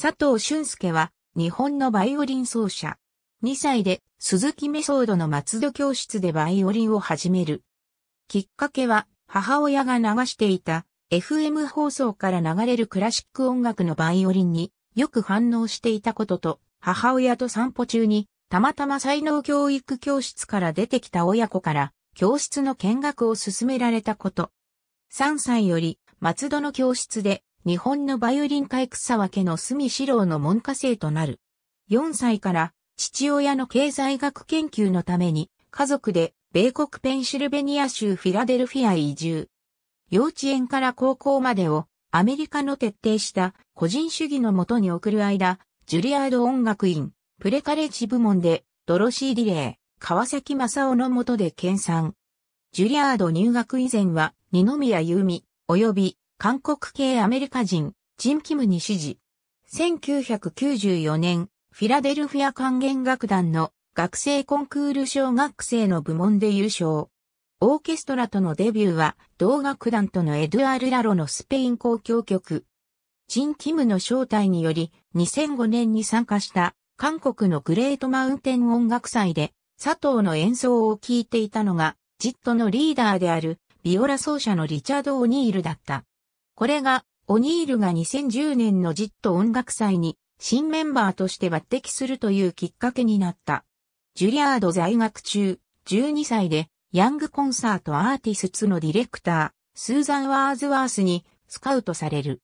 佐藤俊介は、日本のバイオリン奏者。2歳で、鈴木メソードの松戸教室でバイオリンを始める。きっかけは、母親が流していた、FM 放送から流れるクラシック音楽のバイオリンによく反応していたことと、母親と散歩中に、たまたま才能教育教室から出てきた親子から、教室の見学を勧められたこと。3歳より、松戸の教室で、日本のバイオリン界草分けの隅四郎の門下生となる。4歳から父親の経済学研究のために家族で米国ペンシルベニア州フィラデルフィアへ移住。幼稚園から高校までをアメリカの徹底した個人主義のもとに送る間、ジュリアード音楽院、プレカレッジ部門でドロシー・ディレイ、川崎正夫のもとで研鑽。ジュリアード入学以前は二宮優美、及び韓国系アメリカ人、ジン・キムに指示。1994年、フィラデルフィア管弦楽団の学生コンクール小学生の部門で優勝。オーケストラとのデビューは、同楽団とのエドゥアール・ラロのスペイン交響曲。ジン・キムの招待により、2005年に参加した韓国のグレートマウンテン音楽祭で、佐藤の演奏を聴いていたのが、ジットのリーダーである、ビオラ奏者のリチャード・オニールだった。これが、オニールが2010年のジット音楽祭に新メンバーとして抜擢するというきっかけになった。ジュリアード在学中、12歳でヤングコンサートアーティスツのディレクター、スーザン・ワーズワースにスカウトされる。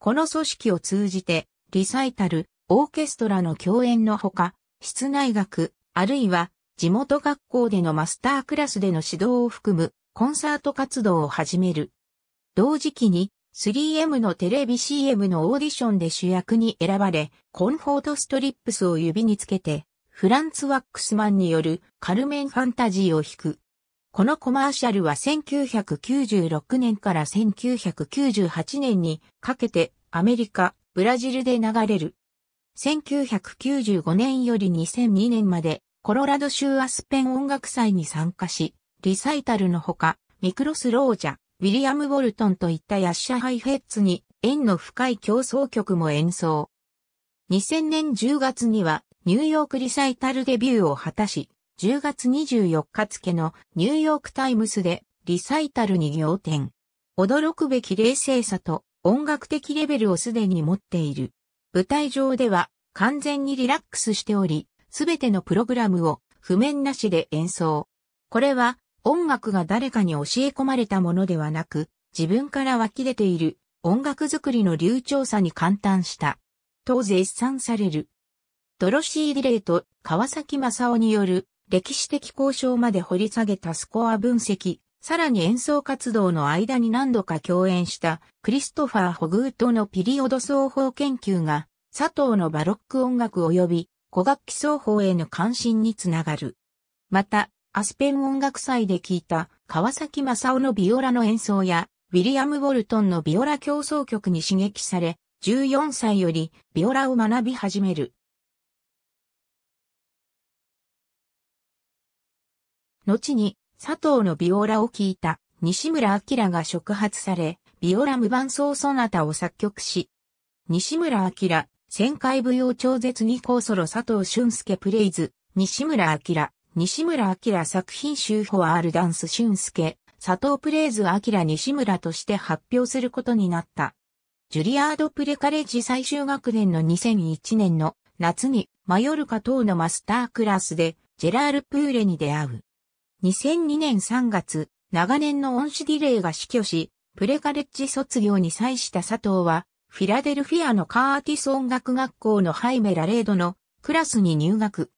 この組織を通じて、リサイタル、オーケストラの共演のほか、室内学、あるいは地元学校でのマスタークラスでの指導を含むコンサート活動を始める。同時期に 3M のテレビ CM のオーディションで主役に選ばれ、コンフォートストリップスを指につけて、フランツ・ワックスマンによるカルメン・ファンタジーを弾く。このコマーシャルは1996年から1998年にかけてアメリカ、ブラジルで流れる。1995年より2002年までコロラド州アスペン音楽祭に参加し、リサイタルのほか、ミクロスロージャ、ウィリアム・ウォルトンといったヤッシャ・ハイヘッツに縁の深い競争曲も演奏。2000年10月にはニューヨークリサイタルデビューを果たし、10月24日付のニューヨークタイムスでリサイタルに仰天。驚くべき冷静さと音楽的レベルをすでに持っている。舞台上では完全にリラックスしており、すべてのプログラムを譜面なしで演奏。これは音楽が誰かに教え込まれたものではなく、自分から湧き出ている音楽作りの流暢さに感嘆した。と絶賛される。ドロシー・ディレイと川崎正夫による歴史的交渉まで掘り下げたスコア分析、さらに演奏活動の間に何度か共演したクリストファー・ホグートのピリオド奏法研究が佐藤のバロック音楽及び古楽器奏法への関心につながる。また、アスペン音楽祭で聴いた川崎正夫のビオラの演奏や、ウィリアム・ウォルトンのビオラ競争曲に刺激され、14歳よりビオラを学び始める。後に佐藤のビオラを聴いた西村明が触発され、ビオラ無伴奏ソナタを作曲し、西村明、旋回舞踊超絶二高ソロ佐藤俊介プレイズ、西村明、西村明作品集フォアールダンス俊介、佐藤プレーズ明西村として発表することになった。ジュリアード・プレカレッジ最終学年の2001年の夏にマヨルカ等のマスタークラスでジェラール・プーレに出会う。2002年3月、長年の恩師ディレイが死去し、プレカレッジ卒業に際した佐藤は、フィラデルフィアのカーティス音楽学校のハイメ・ラレードのクラスに入学。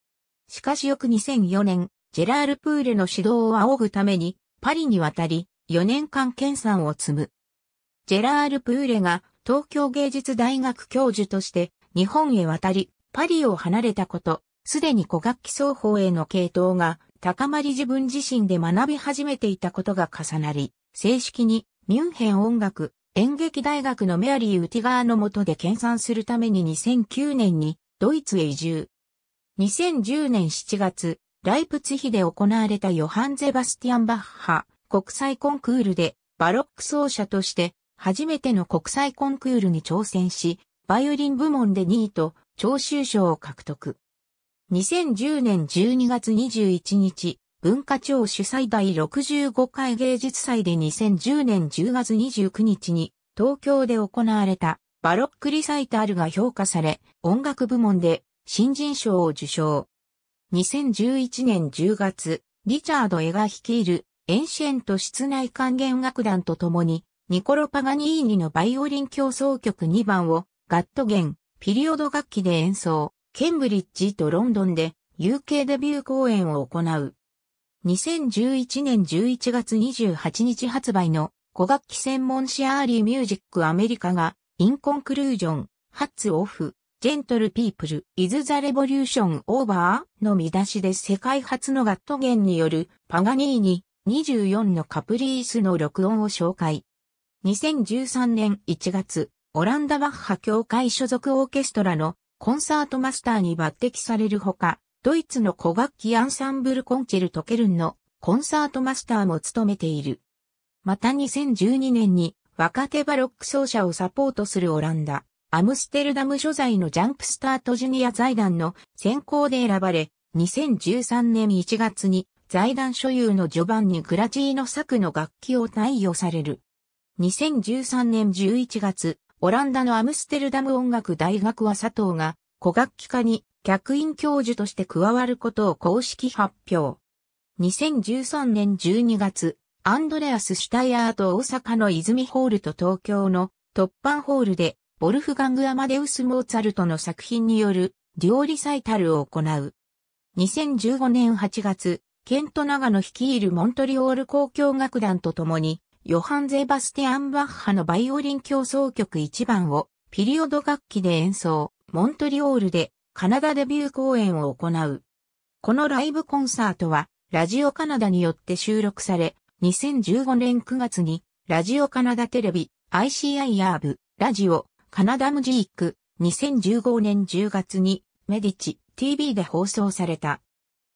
しかし翌2004年、ジェラール・プーレの指導を仰ぐために、パリに渡り、4年間研鑽を積む。ジェラール・プーレが東京芸術大学教授として日本へ渡り、パリを離れたこと、すでに古楽器奏法への系統が高まり自分自身で学び始めていたことが重なり、正式にミュンヘン音楽演劇大学のメアリー・ウティガーの下で研鑽するために2009年にドイツへ移住。2010年7月、ライプツヒで行われたヨハン・ゼバスティアン・バッハ国際コンクールでバロック奏者として初めての国際コンクールに挑戦し、バイオリン部門で2位と聴衆賞を獲得。2010年12月21日、文化庁主催第65回芸術祭で2010年10月29日に東京で行われたバロックリサイタルが評価され、音楽部門で新人賞を受賞。2011年10月、リチャード・エガ率いるエンシェント室内管弦楽団と共に、ニコロ・パガニーニのバイオリン競奏曲2番をガット弦、ピリオド楽器で演奏、ケンブリッジとロンドンで UK デビュー公演を行う。2011年11月28日発売の語楽器専門誌アーリーミュージックアメリカがインコンクルージョン、ハッツオフ、ジェントルピープル、イズザレボリューションオーバーの見出しで世界初のガット弦によるパガニーニ24のカプリースの録音を紹介。2013年1月、オランダバッハ協会所属オーケストラのコンサートマスターに抜擢されるほか、ドイツの古楽器アンサンブルコンチェルトケルンのコンサートマスターも務めている。また2012年に若手バロック奏者をサポートするオランダ。アムステルダム所在のジャンプスタートジュニア財団の選考で選ばれ、2013年1月に財団所有の序盤にグラジーの作の楽器を対応される。2013年11月、オランダのアムステルダム音楽大学は佐藤が古楽器科に客員教授として加わることを公式発表。2013年12月、アンドレアス・シュタイアーと大阪の泉ホールと東京の突破ホールでボルフガング・アマデウス・モーツァルトの作品によるデ理オリサイタルを行う。2015年8月、ケント・長野率いるモントリオール交響楽団と共に、ヨハン・ゼバスティアン・バッハのバイオリン競争曲1番をピリオド楽器で演奏、モントリオールでカナダデビュー公演を行う。このライブコンサートは、ラジオカナダによって収録され、2015年9月に、ラジオカナダテレビ、ICIR、ラジオ、カナダムジーク、2015年10月に、メディチ、TV で放送された。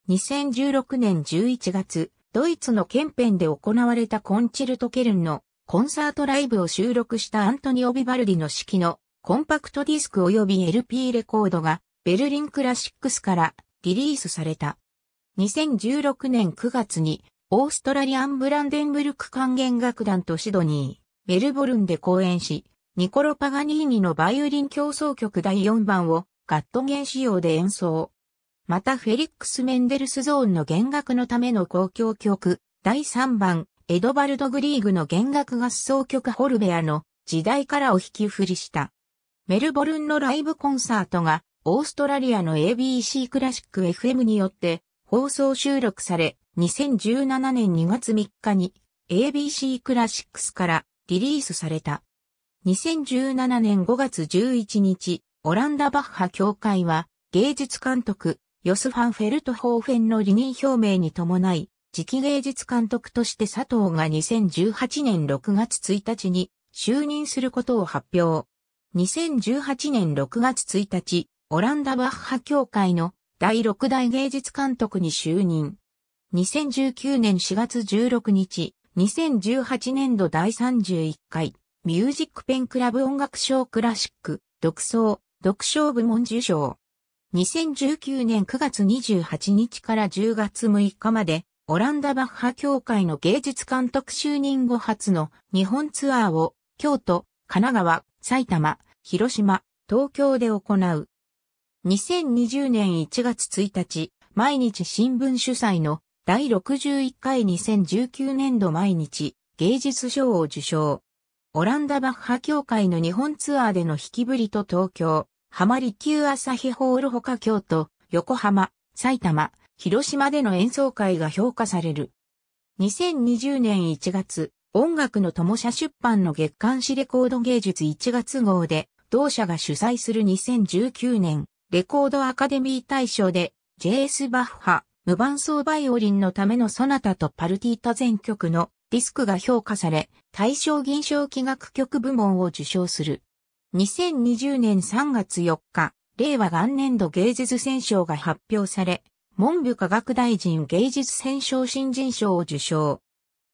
2016年11月、ドイツのケンペンで行われたコンチルトケルンのコンサートライブを収録したアントニオ・ビバルディの式のコンパクトディスク及び LP レコードがベルリンクラシックスからリリースされた。2016年9月にオーストラリアン・ブランデンブルク管弦楽団とシドニー、メルボルンで公演し、ニコロ・パガニーニのバイオリン競奏曲第4番をガットゲン仕様で演奏。またフェリックス・メンデルスゾーンの弦楽のための公共曲第3番エドバルド・グリーグの弦楽合奏曲ホルベアの時代からを引き振りした。メルボルンのライブコンサートがオーストラリアの ABC クラシック FM によって放送収録され2017年2月3日に ABC クラシックスからリリースされた。2017年5月11日、オランダバッハ協会は、芸術監督、ヨスファン・フェルトホーフェンの離任表明に伴い、次期芸術監督として佐藤が2018年6月1日に就任することを発表。2018年6月1日、オランダバッハ協会の第6代芸術監督に就任。2019年4月16日、2018年度第31回ミュージックペンクラブ音楽賞クラシック、独奏、独唱部門受賞。2019年9月28日から10月6日まで、オランダバッハ協会の芸術監督就任後初の日本ツアーを、京都、神奈川、埼玉、広島、東京で行う。2020年1月1日、毎日新聞主催の第61回2019年度毎日芸術賞を受賞。オランダバッハ協会の日本ツアーでの引きぶりと東京、浜離宮朝日ホールほか京都、横浜、埼玉、広島での演奏会が評価される。2020年1月、音楽の友社出版の月刊誌レコード芸術1月号で、同社が主催する2019年、レコードアカデミー大賞で、JS バッハ、無伴奏バイオリンのためのソナタとパルティータ全曲のディスクが評価され、大賞銀賞器楽曲部門を受賞する。2020年3月4日、令和元年度芸術選奨が発表され、文部科学大臣芸術選奨新人賞を受賞。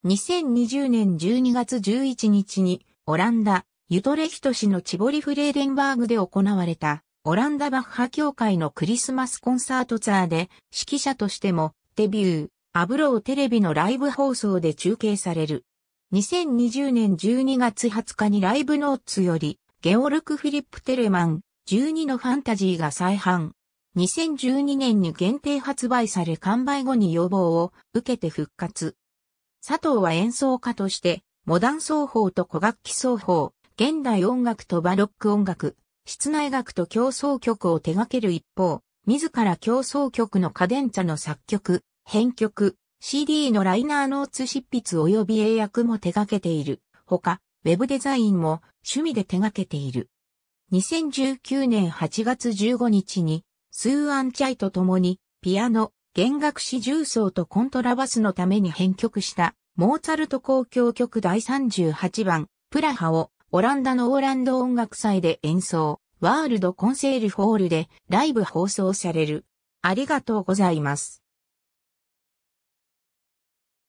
2020年12月11日に、オランダ、ユトレヒト市のチボリフレーデンバーグで行われた、オランダバッハ協会のクリスマスコンサートツアーで、指揮者としても、デビュー、アブローテレビのライブ放送で中継される。2020年12月20日にライブノーツより、ゲオルク・フィリップ・テレマン、12のファンタジーが再販。2012年に限定発売され完売後に要望を受けて復活。佐藤は演奏家として、モダン奏法と古楽器奏法、現代音楽とバロック音楽、室内楽と競争曲を手掛ける一方、自ら競争曲のカデンツァの作曲、編曲、CD のライナーノーツ執筆及び英訳も手掛けている。ほか、ウェブデザインも趣味で手掛けている。2019年8月15日に、スーアンチャイと共に、ピアノ、弦楽四重奏とコントラバスのために編曲した、モーツァルト交響曲第38番、プラハを、オランダのオーランド音楽祭で演奏、ワールドコンセールホールでライブ放送される。ありがとうございます。